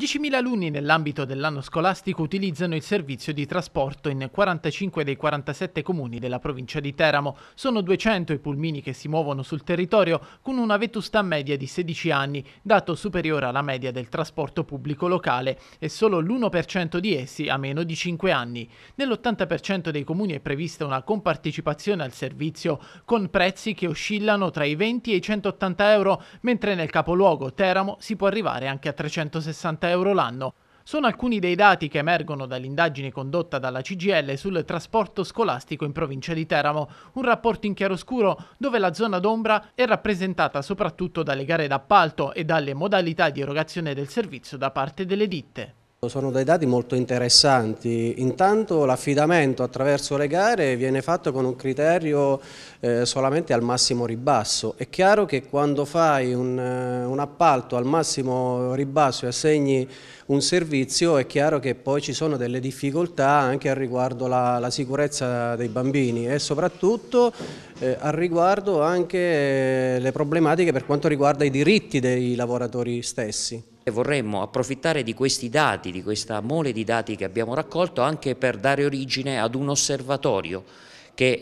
10.000 alunni nell'ambito dell'anno scolastico utilizzano il servizio di trasporto in 45 dei 47 comuni della provincia di Teramo. Sono 200 i pulmini che si muovono sul territorio con una vetustà media di 16 anni, dato superiore alla media del trasporto pubblico locale e solo l'1% di essi ha meno di 5 anni. Nell'80% dei comuni è prevista una compartecipazione al servizio con prezzi che oscillano tra i 20 e i 180 euro, mentre nel capoluogo Teramo si può arrivare anche a 360 euro euro l'anno. Sono alcuni dei dati che emergono dall'indagine condotta dalla CGL sul trasporto scolastico in provincia di Teramo, un rapporto in chiaroscuro dove la zona d'ombra è rappresentata soprattutto dalle gare d'appalto e dalle modalità di erogazione del servizio da parte delle ditte. Sono dei dati molto interessanti, intanto l'affidamento attraverso le gare viene fatto con un criterio eh, solamente al massimo ribasso, è chiaro che quando fai un, eh, un, appalto al massimo ribasso e assegni un servizio è chiaro che poi ci sono delle difficoltà anche al riguardo la, la sicurezza dei bambini e soprattutto eh, al riguardo anche eh, le problematiche per quanto riguarda i diritti dei lavoratori stessi. E Vorremmo approfittare di questi dati, di questa mole di dati che abbiamo raccolto anche per dare origine ad un osservatorio che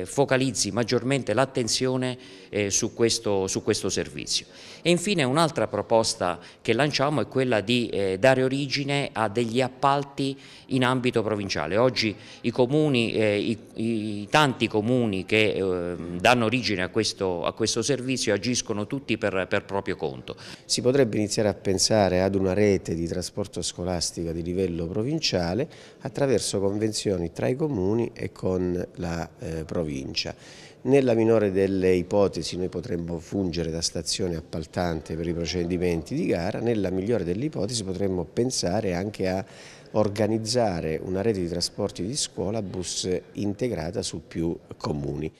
eh, focalizzi maggiormente l'attenzione eh, su, su, questo, servizio. E infine un'altra proposta che lanciamo è quella di eh, dare origine a degli appalti in ambito provinciale. Oggi i, comuni, eh, i, i tanti comuni che ehm, danno origine a questo, a questo, servizio agiscono tutti per, per proprio conto. Si potrebbe iniziare a pensare ad una rete di trasporto scolastico di livello provinciale attraverso convenzioni tra i comuni e con la la eh, provincia. Nella minore delle ipotesi noi potremmo fungere da stazione appaltante per i procedimenti di gara, nella migliore delle ipotesi potremmo pensare anche a organizzare una rete di trasporti di scuola bus integrata su più comuni.